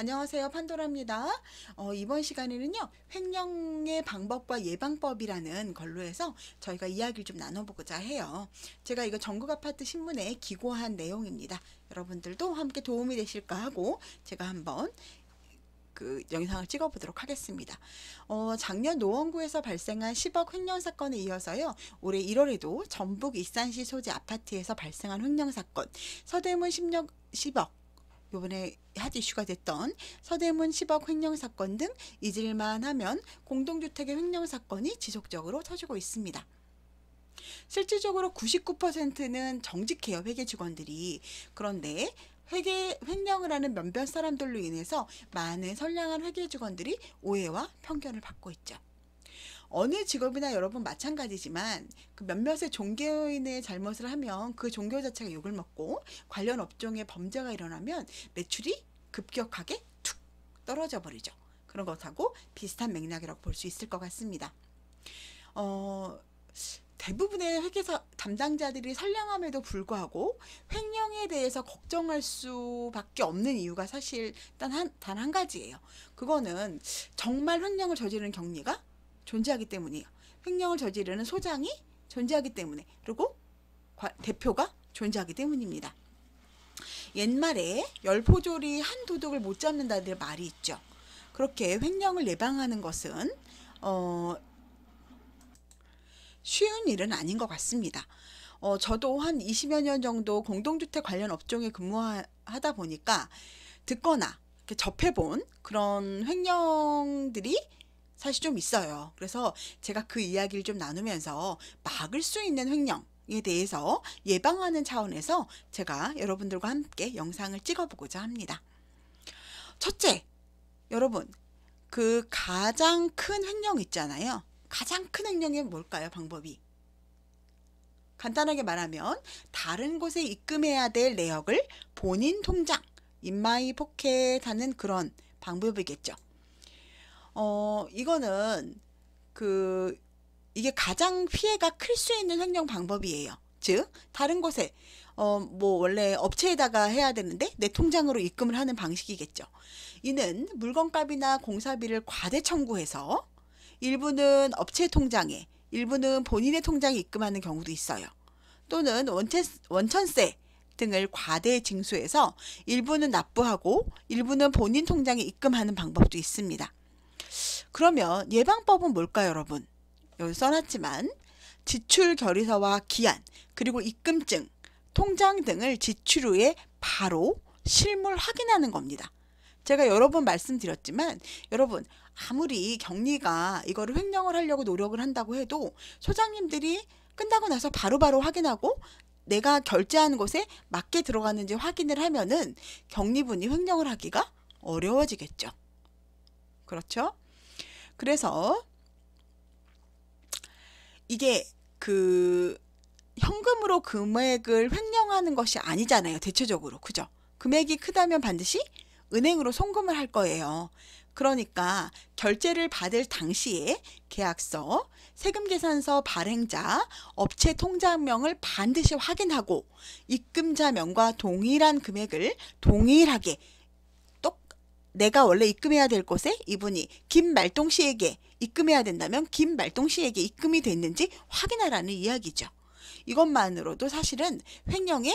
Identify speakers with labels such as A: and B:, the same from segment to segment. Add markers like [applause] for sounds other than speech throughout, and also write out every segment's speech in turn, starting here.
A: 안녕하세요. 판도라입니다. 어, 이번 시간에는요. 횡령의 방법과 예방법이라는 걸로 해서 저희가 이야기를 좀 나눠보고자 해요. 제가 이거 전국아파트 신문에 기고한 내용입니다. 여러분들도 함께 도움이 되실까 하고 제가 한번 그 영상을 찍어보도록 하겠습니다. 어, 작년 노원구에서 발생한 10억 횡령 사건에 이어서요. 올해 1월에도 전북 익산시 소재 아파트에서 발생한 횡령 사건, 서대문 1 0 10억 이번에핫 이슈가 됐던 서대문 10억 횡령 사건 등 잊을만하면 공동주택의 횡령 사건이 지속적으로 터지고 있습니다. 실질적으로 99%는 정직 개업 회계 직원들이 그런데 회계 횡령을 하는 몇몇 사람들로 인해서 많은 선량한 회계 직원들이 오해와 편견을 받고 있죠. 어느 직업이나 여러분 마찬가지지만 그 몇몇의 종교인의 잘못을 하면 그 종교 자체가 욕을 먹고 관련 업종의 범죄가 일어나면 매출이 급격하게 툭 떨어져 버리죠. 그런 것하고 비슷한 맥락이라고 볼 수 있을 것 같습니다. 어, 대부분의 회계사 담당자들이 선량함에도 불구하고 횡령에 대해서 걱정할 수밖에 없는 이유가 사실 단한 단 한 가지예요. 그거는 정말 횡령을 저지르는 경리가 존재하기 때문이에요. 횡령을 저지르는 소장이 존재하기 때문에 그리고 대표가 존재하기 때문입니다. 옛말에 열포졸이 한 도둑을 못 잡는다는 말이 있죠. 그렇게 횡령을 예방하는 것은 어, 쉬운 일은 아닌 것 같습니다. 어, 저도 한 20여 년 정도 공동주택 관련 업종에 근무하다 보니까 듣거나 접해본 그런 횡령들이 사실 좀 있어요. 그래서 제가 그 이야기를 좀 나누면서 막을 수 있는 횡령, 에 대해서 예방하는 차원에서 제가 여러분들과 함께 영상을 찍어보고자 합니다. 첫째, 여러분, 그 가장 큰 횡령 있잖아요. 가장 큰 횡령이 뭘까요? 방법이. 간단하게 말하면 다른 곳에 입금해야 될 내역을 본인 통장, 인마이 포켓 하는 그런 방법이겠죠. 어, 이거는 그 이게 가장 피해가 클 수 있는 횡령 방법이에요. 즉 다른 곳에 어, 뭐 원래 업체에다가 해야 되는데 내 통장으로 입금을 하는 방식이겠죠. 이는 물건값이나 공사비를 과대 청구해서 일부는 업체 통장에 일부는 본인의 통장에 입금하는 경우도 있어요. 또는 원체, 원천세 등을 과대 징수해서 일부는 납부하고 일부는 본인 통장에 입금하는 방법도 있습니다. 그러면 예방법은 뭘까요 여러분? 여기 써놨지만 지출 결의서와 기한 그리고 입금증, 통장 등을 지출 후에 바로 실물 확인하는 겁니다. 제가 여러 번 말씀드렸지만 여러분 아무리 격리가 이거를 횡령을 하려고 노력을 한다고 해도 소장님들이 끝나고 나서 바로바로 바로 확인하고 내가 결제한 곳에 맞게 들어갔는지 확인을 하면은 격리분이 횡령을 하기가 어려워지겠죠. 그렇죠? 그래서 이게 그 현금으로 금액을 횡령하는 것이 아니잖아요. 대체적으로. 그죠? 금액이 크다면 반드시 은행으로 송금을 할 거예요. 그러니까 결제를 받을 당시에 계약서, 세금 계산서 발행자, 업체 통장명을 반드시 확인하고 입금자명과 동일한 금액을 동일하게 내가 원래 입금해야 될 곳에 이분이 김말동 씨에게 입금해야 된다면 김말동 씨에게 입금이 됐는지 확인하라는 이야기죠. 이것만으로도 사실은 횡령의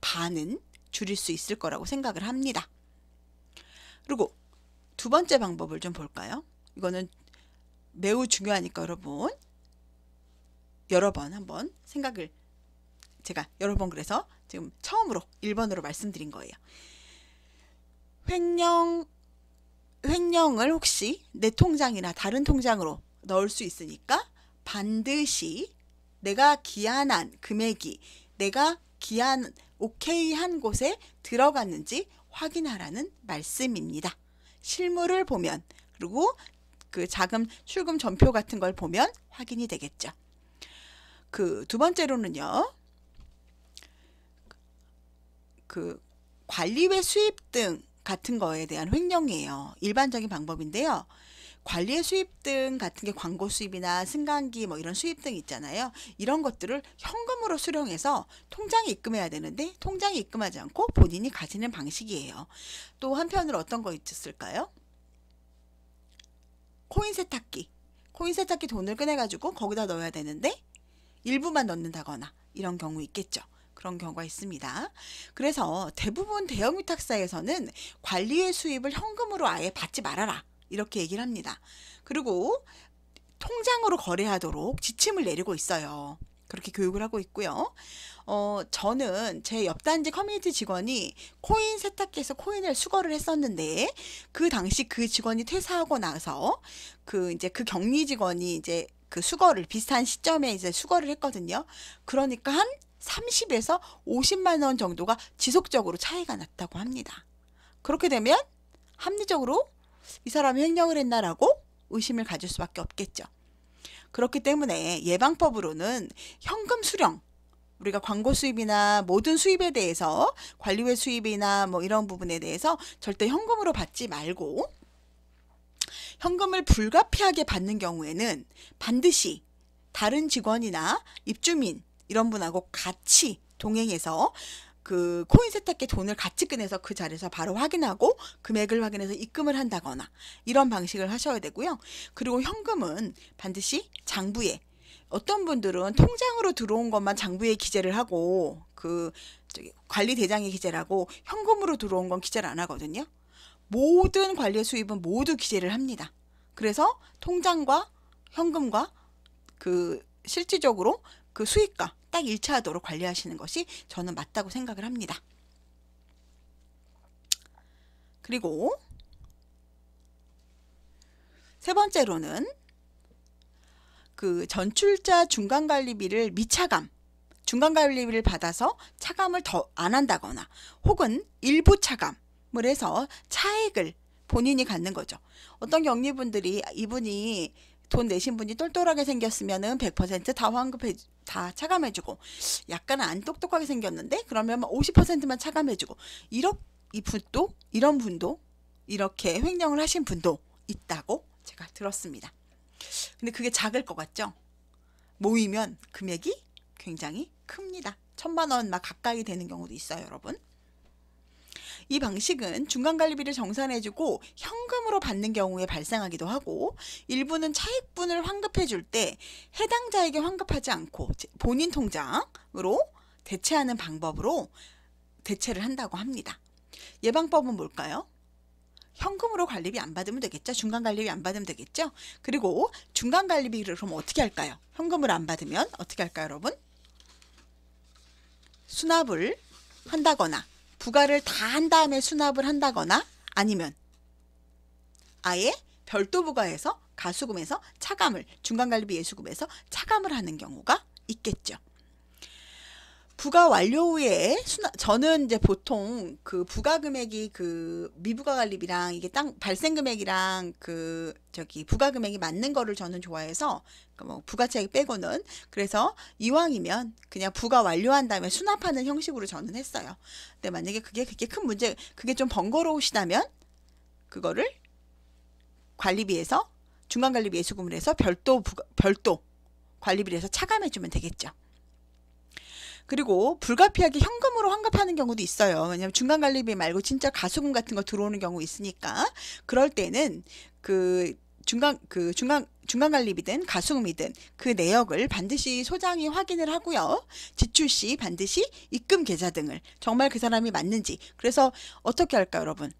A: 반은 줄일 수 있을 거라고 생각을 합니다. 그리고 두 번째 방법을 좀 볼까요? 이거는 매우 중요하니까 여러분 여러 번 한번 생각을 제가 여러 번 그래서 지금 처음으로 1번으로 말씀드린 거예요. 횡령 횡령을 혹시 내 통장이나 다른 통장으로 넣을 수 있으니까 반드시 내가 기한한 금액이 내가 기한 오케이 한 곳에 들어갔는지 확인하라는 말씀입니다. 실물을 보면 그리고 그 자금 출금 전표 같은 걸 보면 확인이 되겠죠. 그 두 번째로는요. 그 관리회 수입 등 같은 거에 대한 횡령이에요. 일반적인 방법인데요. 관리의 수입 등 같은 게 광고 수입이나 승강기 뭐 이런 수입 등 있잖아요. 이런 것들을 현금으로 수령해서 통장에 입금해야 되는데 통장에 입금하지 않고 본인이 가지는 방식이에요. 또 한편으로 어떤 거 있었을까요? 코인 세탁기. 코인 세탁기 돈을 꺼내가지고 거기다 넣어야 되는데 일부만 넣는다거나 이런 경우 있겠죠. 그런 경우가 있습니다. 그래서 대부분 대형 위탁사에서는 관리의 수입을 현금으로 아예 받지 말아라 이렇게 얘기를 합니다. 그리고 통장으로 거래하도록 지침을 내리고 있어요. 그렇게 교육을 하고 있고요. 어, 저는 제 옆단지 커뮤니티 직원이 코인 세탁기에서 코인을 수거를 했었는데 그 당시 그 직원이 퇴사하고 나서 그 이제 그 격리 직원이 이제 그 수거를 비슷한 시점에 이제 수거를 했거든요. 그러니까 한 30에서 50만 원 정도가 지속적으로 차이가 났다고 합니다. 그렇게 되면 합리적으로 이 사람이 횡령을 했나라고 의심을 가질 수밖에 없겠죠. 그렇기 때문에 예방법으로는 현금 수령 우리가 광고 수입이나 모든 수입에 대해서 관리회 수입이나 뭐 이런 부분에 대해서 절대 현금으로 받지 말고 현금을 불가피하게 받는 경우에는 반드시 다른 직원이나 입주민 이런 분하고 같이 동행해서 그 코인 세탁기 돈을 같이 꺼내서 그 자리에서 바로 확인하고 금액을 확인해서 입금을 한다거나 이런 방식을 하셔야 되고요. 그리고 현금은 반드시 장부에 어떤 분들은 통장으로 들어온 것만 장부에 기재를 하고 그 저기 관리 대장에 기재를 하고 현금으로 들어온 건 기재를 안 하거든요. 모든 관리 수입은 모두 기재를 합니다. 그래서 통장과 현금과 그 실질적으로 그 수익과 딱일차하도록 관리하시는 것이 저는 맞다고 생각을 합니다. 그리고 세 번째로는 그 전출자 중간관리비를 미차감 중간관리비를 받아서 차감을 더 안 한다거나 혹은 일부 차감을 해서 차액을 본인이 갖는 거죠. 어떤 경리분들이 이분이 돈 내신 분이 똘똘하게 생겼으면 100%다 환급해 다 차감해주고 약간 안 똑똑하게 생겼는데 그러면 50%만 차감해주고 이렇이 분도 이런 분도 이렇게 횡령을 하신 분도 있다고 제가 들었습니다. 근데 그게 작을 것 같죠? 모이면 금액이 굉장히 큽니다. 천만 원 막 가까이 되는 경우도 있어요, 여러분. 이 방식은 중간관리비를 정산해주고 현금으로 받는 경우에 발생하기도 하고 일부는 차익분을 환급해줄 때 해당자에게 환급하지 않고 본인 통장으로 대체하는 방법으로 대체를 한다고 합니다. 예방법은 뭘까요? 현금으로 관리비 안 받으면 되겠죠. 중간 관리비 안 받으면 되겠죠. 그리고 중간 관리비를 그럼 어떻게 할까요? 현금을 안 받으면 어떻게 할까요, 여러분? 수납을 한다거나 부가를 다 한 다음에 수납을 한다거나 아니면 아예 별도 부가에서 가수금에서 차감을 중간관리비 예수금에서 차감을 하는 경우가 있겠죠. 부과 완료 후에 순화, 저는 이제 보통 그 부가 금액이 그미부과 관리비랑 이게 땅 발생 금액이랑 그 저기 부가 금액이 맞는 거를 저는 좋아해서 그러니까 뭐 부가차액 빼고는 그래서 이왕이면 그냥 부가 완료한 다음에 수납하는 형식으로 저는 했어요. 근데 만약에 그게 그게 큰 문제 그게 좀 번거로우시다면 그거를 관리비에서 중간 관리비 예수금을 해서 별도 부가, 별도 관리비를 해서 차감해 주면 되겠죠. 그리고 불가피하게 현금으로 환급하는 경우도 있어요. 왜냐면 중간 관리비 말고 진짜 가수금 같은 거 들어오는 경우 있으니까 그럴 때는 그 중간 그 중간 중간 관리비든 가수금이든 그 내역을 반드시 소장이 확인을 하고요. 지출 시 반드시 입금 계좌 등을 정말 그 사람이 맞는지 그래서 어떻게 할까 여러분?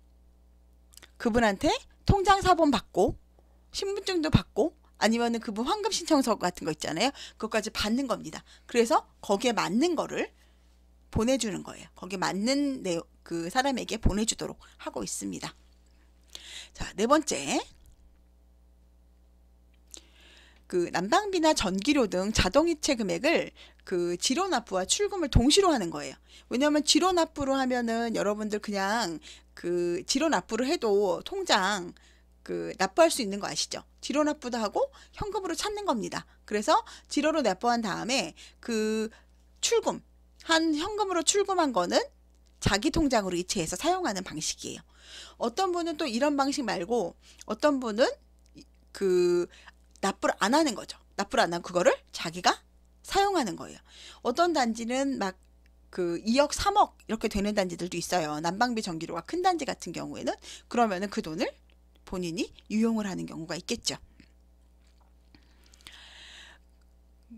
A: 그분한테 통장 사본 받고 신분증도 받고 아니면은 그분 환급 뭐 신청서 같은 거 있잖아요. 그것까지 받는 겁니다. 그래서 거기에 맞는 거를 보내주는 거예요. 거기에 맞는 내, 용그 사람에게 보내주도록 하고 있습니다. 자, 네 번째. 그 난방비나 전기료 등 자동이체 금액을 그 지로 납부와 출금을 동시로 하는 거예요. 왜냐하면 지로 납부로 하면은 여러분들 그냥 그 지로 납부를 해도 통장 그 납부할 수 있는 거 아시죠? 지로 납부도 하고 현금으로 찾는 겁니다. 그래서 지로로 납부한 다음에 그 출금 한 현금으로 출금한 거는 자기 통장으로 이체해서 사용하는 방식이에요. 어떤 분은 또 이런 방식 말고 어떤 분은 그 납부를 안 하는 거죠. 납부를 안 하고 그거를 자기가 사용하는 거예요. 어떤 단지는 막 그 2억, 3억 이렇게 되는 단지들도 있어요. 난방비 전기료가 큰 단지 같은 경우에는 그러면은 그 돈을 본인이 유용을 하는 경우가 있겠죠.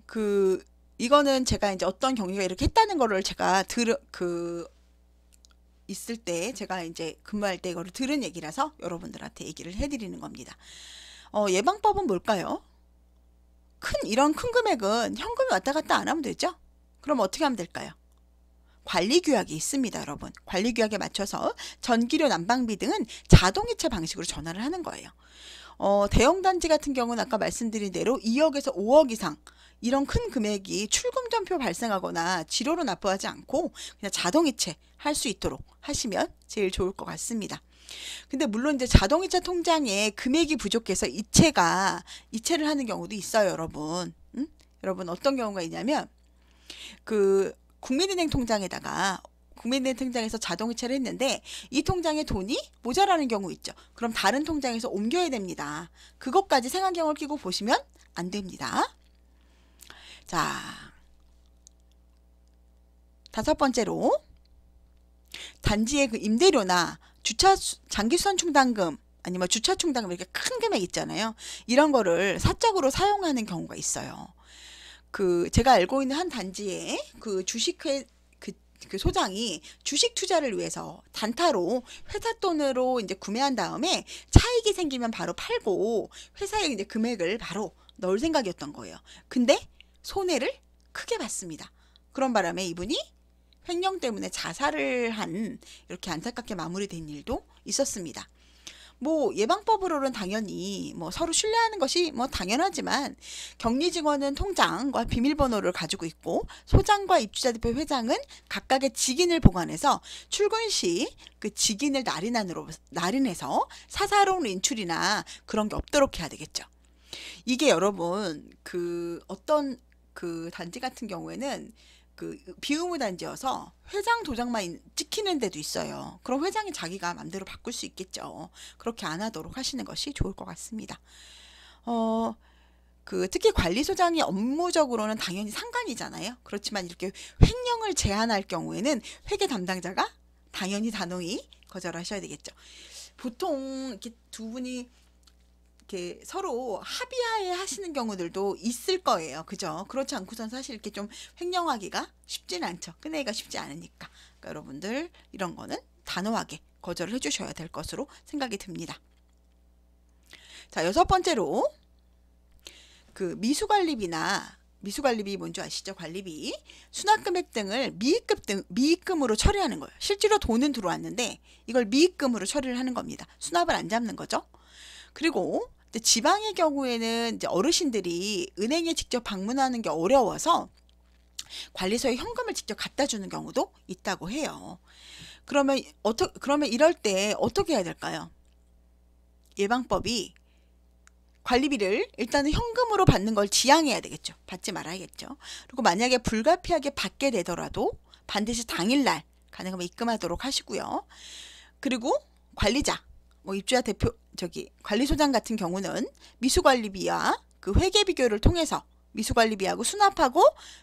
A: 그 이거는 제가 이제 어떤 경위가 이렇게 했다는 거를 제가 들 그 있을 때 제가 이제 근무할 때 이거를 들은 얘기라서 여러분들한테 얘기를 해드리는 겁니다. 어, 예방법은 뭘까요? 큰 이런 큰 금액은 현금이 왔다 갔다 안 하면 되죠. 그럼 어떻게 하면 될까요? 관리 규약이 있습니다, 여러분. 관리 규약에 맞춰서 전기료 난방비 등은 자동이체 방식으로 전환을 하는 거예요. 어, 대형 단지 같은 경우는 아까 말씀드린 대로 2억에서 5억 이상 이런 큰 금액이 출금 전표 발생하거나 지로로 납부하지 않고 그냥 자동이체 할 수 있도록 하시면 제일 좋을 것 같습니다. 근데 물론 이제 자동이체 통장에 금액이 부족해서 이체가 이체를 하는 경우도 있어요, 여러분. 응? 여러분 어떤 경우가 있냐면 그 국민은행 통장에다가 국민은행 통장에서 자동이체를 했는데 이 통장에 돈이 모자라는 경우 있죠. 그럼 다른 통장에서 옮겨야 됩니다. 그것까지 생환경을 끼고 보시면 안 됩니다. 자, 다섯 번째로 단지의 그 임대료나 주차 장기수선 충당금 아니면 주차 충당금 이렇게 큰 금액 있잖아요. 이런 거를 사적으로 사용하는 경우가 있어요. 그 제가 알고 있는 한 단지에 그 주식회 그, 그, 소장이 주식 투자를 위해서 단타로 회사 돈으로 이제 구매한 다음에 차익이 생기면 바로 팔고 회사에 이제 금액을 바로 넣을 생각이었던 거예요. 근데 손해를 크게 봤습니다. 그런 바람에 이분이 횡령 때문에 자살을 한 이렇게 안타깝게 마무리된 일도 있었습니다. 뭐 예방법으로는 당연히 뭐 서로 신뢰하는 것이 뭐 당연하지만 격리 직원은 통장과 비밀번호를 가지고 있고 소장과 입주자 대표 회장은 각각의 직인을 보관해서 출근 시 그 직인을 날인안으로 날인해서 사사로운 인출이나 그런 게 없도록 해야 되겠죠. 이게 여러분 그 어떤 그 단지 같은 경우에는 그 비우무단지여서 회장 도장만 찍히는 데도 있어요. 그럼 회장이 자기가 마음대로 바꿀 수 있겠죠. 그렇게 안 하도록 하시는 것이 좋을 것 같습니다. 어, 그 특히 관리소장이 업무적으로는 당연히 상관이잖아요. 그렇지만 이렇게 횡령을 제한할 경우에는 회계 담당자가 당연히 단호히 거절하셔야 되겠죠. 보통 이렇게 두 분이 이렇게 서로 합의하에 하시는 경우들도 있을 거예요. 그죠? 그렇지 않고선 사실 이렇게 좀 횡령하기가 쉽진 않죠. 끝내기가 쉽지 않으니까. 그러니까 여러분들 이런 거는 단호하게 거절을 해주셔야 될 것으로 생각이 듭니다. 자, 여섯 번째로 그 미수관리비나 미수관리비 뭔지 아시죠? 관리비, 수납금액 등을 미입금 등 미입금으로 처리하는 거예요. 실제로 돈은 들어왔는데 이걸 미입금으로 처리를 하는 겁니다. 수납을 안 잡는 거죠. 그리고 근데 지방의 경우에는 이제 어르신들이 은행에 직접 방문하는 게 어려워서 관리소에 현금을 직접 갖다 주는 경우도 있다고 해요. 그러면 어떻 그러면 이럴 때 어떻게 해야 될까요? 예방법이 관리비를 일단은 현금으로 받는 걸 지양해야 되겠죠. 받지 말아야겠죠. 그리고 만약에 불가피하게 받게 되더라도 반드시 당일날 가능하면 입금하도록 하시고요. 그리고 관리자 뭐 입주자 대표 저기 관리소장 같은 경우는 미수관리비와 그 회계 비교를 통해서 미수관리비하고 수납하고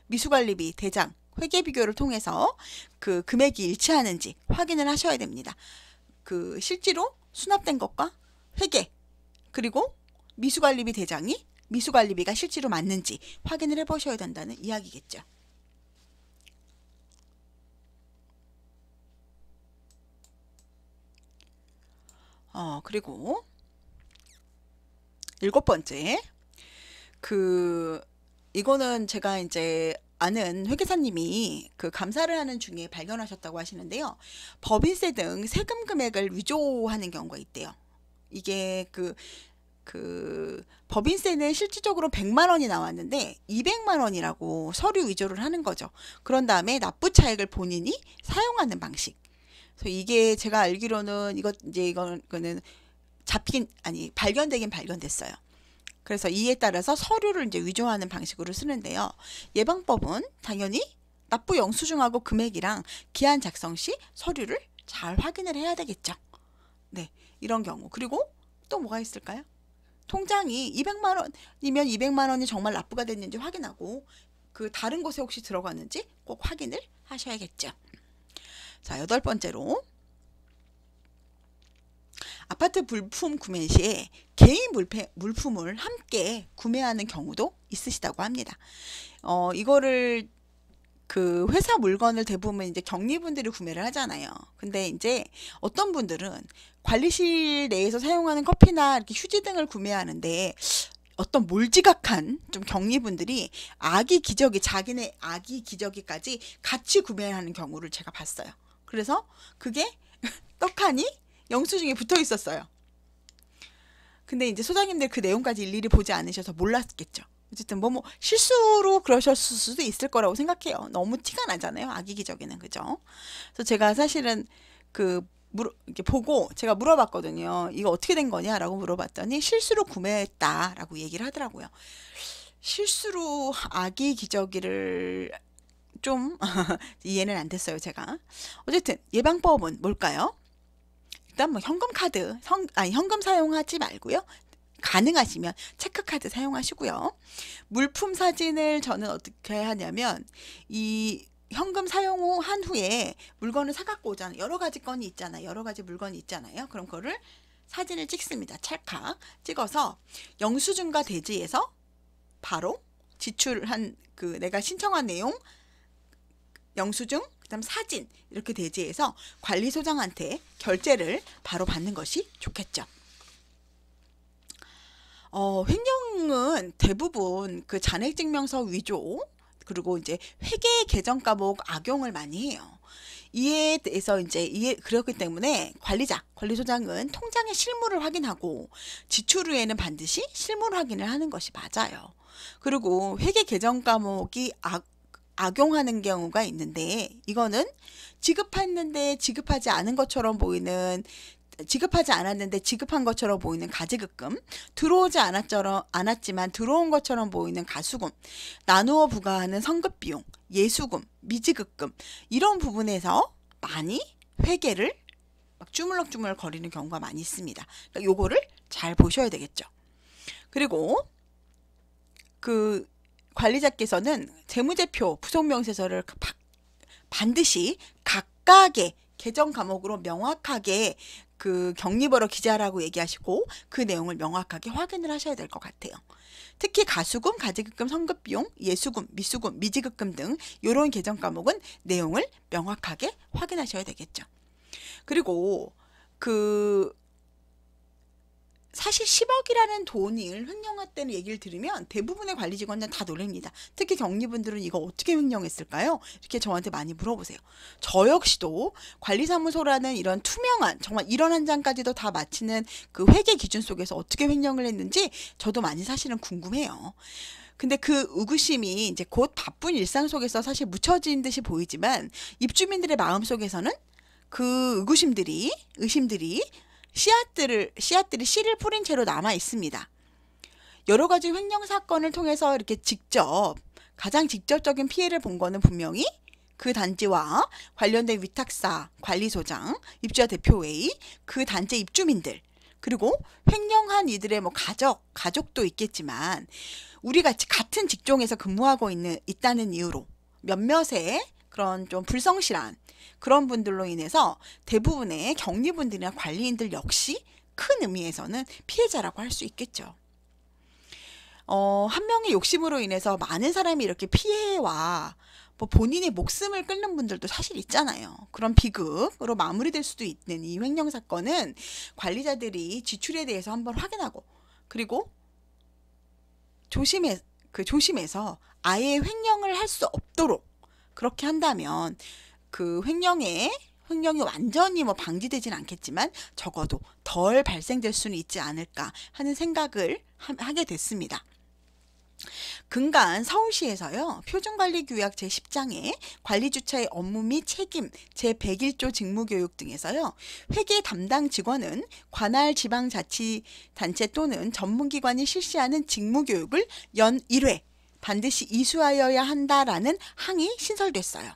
A: 미수관리비 대장 회계 비교를 통해서 그 금액이 일치하는지 확인을 하셔야 됩니다. 그 실제로 수납된 것과 회계 그리고 미수관리비 대장이 미수관리비가 실제로 맞는지 확인을 해보셔야 된다는 이야기겠죠. 어, 그리고 일곱 번째. 그, 이거는 제가 이제 아는 회계사님이 그 감사를 하는 중에 발견하셨다고 하시는데요. 법인세 등 세금 금액을 위조하는 경우가 있대요. 이게 그, 그, 법인세는 실질적으로 100만 원이 나왔는데 200만 원이라고 서류 위조를 하는 거죠. 그런 다음에 납부 차액을 본인이 사용하는 방식. 그래서 이게 제가 알기로는 이것 이제 이거는잡힌 아니 발견되긴 발견됐어요. 그래서 이에 따라서 서류를 이제 위조하는 방식으로 쓰는데요. 예방법은 당연히 납부 영수증하고 금액이랑 기한 작성 시 서류를 잘 확인을 해야 되겠죠. 네, 이런 경우. 그리고 또 뭐가 있을까요? 통장이 200만 원이면 200만 원이 정말 납부가 됐는지 확인하고 그 다른 곳에 혹시 들어갔는지 꼭 확인을 하셔야겠죠. 자, 여덟 번째로 아파트 물품 구매 시에 개인 물패, 물품을 함께 구매하는 경우도 있으시다고 합니다. 어, 이거를 그 회사 물건을 대부분 이제 격리분들이 구매를 하잖아요. 근데 이제 어떤 분들은 관리실 내에서 사용하는 커피나 이렇게 휴지 등을 구매하는데 어떤 몰지각한 좀 격리분들이 아기 기저귀 자기네 아기 기저귀까지 같이 구매하는 경우를 제가 봤어요. 그래서 그게 [laughs] 떡하니 영수증에 붙어 있었어요. 근데 이제 소장님들 그 내용까지 일일이 보지 않으셔서 몰랐겠죠. 어쨌든 뭐뭐 뭐 실수로 그러셨을 수도 있을 거라고 생각해요. 너무 티가 나잖아요. 아기 기적에는 그죠. 그래서 제가 사실은 그 물어, 이렇게 보고 제가 물어봤거든요. 이거 어떻게 된 거냐라고 물어봤더니 실수로 구매했다라고 얘기를 하더라고요. 실수로 아기 기저귀를 좀 [laughs] 이해는 안 됐어요, 제가. 어쨌든 예방법은 뭘까요? 일단 뭐 현금 카드, 성, 아니 현금 사용하지 말고요. 가능하시면 체크카드 사용하시고요. 물품 사진을 저는 어떻게 하냐면 이 현금 사용 후 한 후에 물건을 사갖고 오잖아요. 여러 가지 건이 있잖아요. 여러 가지 물건이 있잖아요. 그럼 그거를 사진을 찍습니다. 찰칵 찍어서 영수증과 대지에서 바로 지출한 그 내가 신청한 내용 영수증, 그다음 사진 이렇게 대지해서 관리소장한테 결제를 바로 받는 것이 좋겠죠. 어, 횡령은 대부분 그 잔액증명서 위조 그리고 이제 회계 계정 과목 악용을 많이 해요. 이에 대해서 이제 이에 그렇기 때문에 관리자, 관리소장은 통장의 실물을 확인하고 지출 후에는 반드시 실물 확인을 하는 것이 맞아요. 그리고 회계 계정 과목이 악용하는 경우가 있는데 이거는 지급했는데 지급하지 않은 것처럼 보이는 지급하지 않았는데 지급한 것처럼 보이는 가지급금, 들어오지 않았처럼, 않았지만 들어온 것처럼 보이는 가수금, 나누어 부과하는 성급비용, 예수금, 미지급금 이런 부분에서 많이 회계를 막 주물럭주물럭 거리는 경우가 많이 있습니다. 그러니까 요거를 잘 보셔야 되겠죠. 그리고 그 관리자께서는 재무제표 부속명세서를 반드시 각각의 개정 과목으로 명확하게 그 격리번호 기재하라고 얘기하시고 그 내용을 명확하게 확인을 하셔야 될 것 같아요. 특히 가수금, 가지급금, 성급비용, 예수금, 미수금, 미지급금 등 이런 개정 과목은 내용을 명확하게 확인하셔야 되겠죠. 그리고 그 사실 10억이라는 돈을 횡령할때는 얘기를 들으면 대부분의 관리 직원들은 다 놀랍니다. 특히 격리분들은 이거 어떻게 횡령했을까요? 이렇게 저한테 많이 물어보세요. 저 역시도 관리사무소라는 이런 투명한 정말 이런 한 장까지도 다 마치는 그 회계 기준 속에서 어떻게 횡령을 했는지 저도 많이 사실은 궁금해요. 근데 그 의구심이 이제 곧 바쁜 일상 속에서 사실 묻혀진 듯이 보이지만 입주민들의 마음 속에서는 그 의구심들이 의심들이 씨앗들을 씨앗들이 씨를 뿌린 채로 남아 있습니다. 여러 가지 횡령 사건을 통해서 이렇게 직접 가장 직접적인 피해를 본 거는 분명히 그 단지와 관련된 위탁사, 관리소장, 입주자 대표 회의, 그 단지 입주민들, 그리고 횡령한 이들의 뭐 가족, 가족도 있겠지만 우리 같이 같은 직종에서 근무하고 있는 있다는 이유로 몇몇의 그런 좀 불성실한 그런 분들로 인해서 대부분의 격리분들이나 관리인들 역시 큰 의미에서는 피해자라고 할 수 있겠죠. 어, 한 명의 욕심으로 인해서 많은 사람이 이렇게 피해와 뭐 본인의 목숨을 끊는 분들도 사실 있잖아요. 그런 비극으로 마무리될 수도 있는 이 횡령 사건은 관리자들이 지출에 대해서 한번 확인하고 그리고 조심해 그 조심해서 아예 횡령을 할 수 없도록 그렇게 한다면 그 횡령에 횡령이 완전히 뭐 방지되진 않겠지만 적어도 덜 발생될 수는 있지 않을까 하는 생각을 하게 됐습니다. 근간 서울시에서요 표준관리규약 제10장에 관리주차의 업무 및 책임 제101조 직무교육 등에서요 회계 담당 직원은 관할 지방자치단체 또는 전문기관이 실시하는 직무교육을 연 1회 반드시 이수하여야 한다라는 항이 신설됐어요.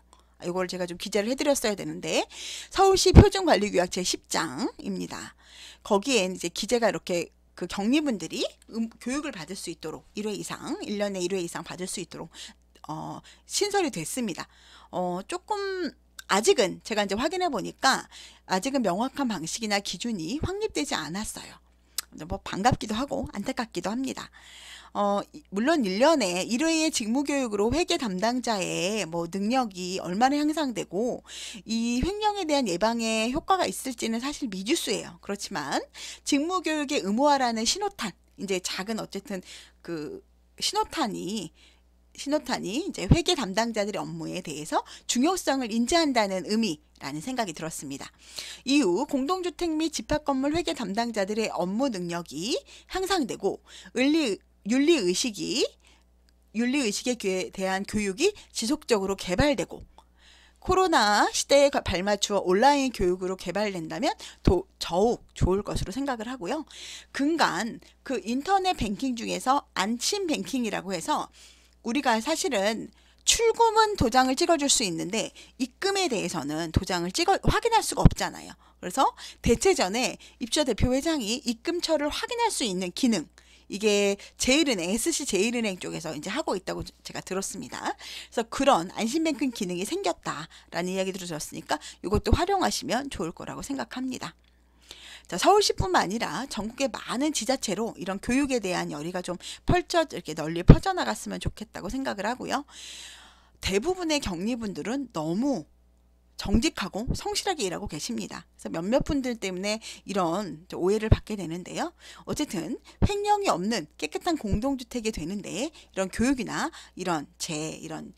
A: 이걸 제가 좀 기재를 해드렸어야 되는데 서울시 표준관리규약 제10장입니다. 거기에 이제 기재가 이렇게 그 격리분들이 음, 교육을 받을 수 있도록 1회 이상, 1년에 1회 이상 받을 수 있도록 어, 신설이 됐습니다. 어, 조금 아직은 제가 이제 확인해 보니까 아직은 명확한 방식이나 기준이 확립되지 않았어요. 뭐 반갑기도 하고 안타깝기도 합니다. 어, 물론 1년에 1회의 직무교육으로 회계 담당자의 뭐 능력이 얼마나 향상되고 이 횡령에 대한 예방에 효과가 있을지는 사실 미지수예요. 그렇지만 직무교육의 의무화라는 신호탄, 이제 작은 어쨌든 그 신호탄이 신호탄이 이제 회계 담당자들의 업무에 대해서 중요성을 인지한다는 의미라는 생각이 들었습니다. 이후 공동주택 및 집합건물 회계 담당자들의 업무 능력이 향상되고 윤리 의식이 윤리 의식에 대한 교육이 지속적으로 개발되고 코로나 시대에 발맞추어 온라인 교육으로 개발된다면 더 더욱 좋을 것으로 생각을 하고요. 근간 그 인터넷 뱅킹 중에서 안심 뱅킹이라고 해서 우리가 사실은 출금은 도장을 찍어줄 수 있는데 입금에 대해서는 도장을 찍어 확인할 수가 없잖아요. 그래서 대체 전에 입주 대표 회장이 입금처를 확인할 수 있는 기능 이게 제일은행, SC 제일은행 쪽에서 이제 하고 있다고 제가 들었습니다. 그래서 그런 안심뱅크 기능이 생겼다라는 이야기 들으셨으니까 이것도 활용하시면 좋을 거라고 생각합니다. 자, 서울시뿐만 아니라 전국의 많은 지자체로 이런 교육에 대한 열의가 좀 펼쳐 이렇게 널리 퍼져나갔으면 좋겠다고 생각을 하고요. 대부분의 격리분들은 너무 정직하고 성실하게 일하고 계십니다. 그래서 몇몇 분들 때문에 이런 오해를 받게 되는데요. 어쨌든 횡령이 없는 깨끗한 공동주택이 되는데 이런 교육이나 이런 제 이런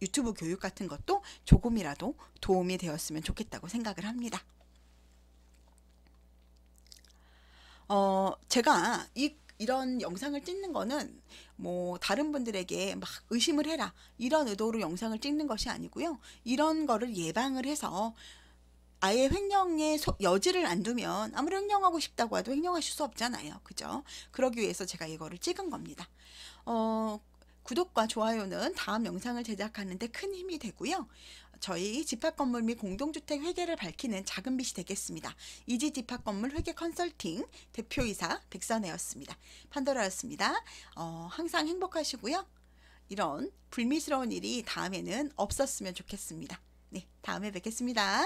A: 유튜브 교육 같은 것도 조금이라도 도움이 되었으면 좋겠다고 생각을 합니다. 어, 제가 이 이런 영상을 찍는 거는 뭐 다른 분들에게 막 의심을 해라 이런 의도로 영상을 찍는 것이 아니고요. 이런 거를 예방을 해서 아예 횡령의 여지를 안 두면 아무리 횡령하고 싶다고 해도 횡령하실 수 없잖아요. 그죠? 그러기 위해서 제가 이거를 찍은 겁니다. 어, 구독과 좋아요는 다음 영상을 제작하는데 큰 힘이 되고요. 저희 집합 건물 및 공동주택 회계를 밝히는 작은 빛이 되겠습니다. 이지 집합 건물 회계 컨설팅 대표이사 백선혜였습니다. 판도라였습니다. 어, 항상 행복하시고요. 이런 불미스러운 일이 다음에는 없었으면 좋겠습니다. 네, 다음에 뵙겠습니다.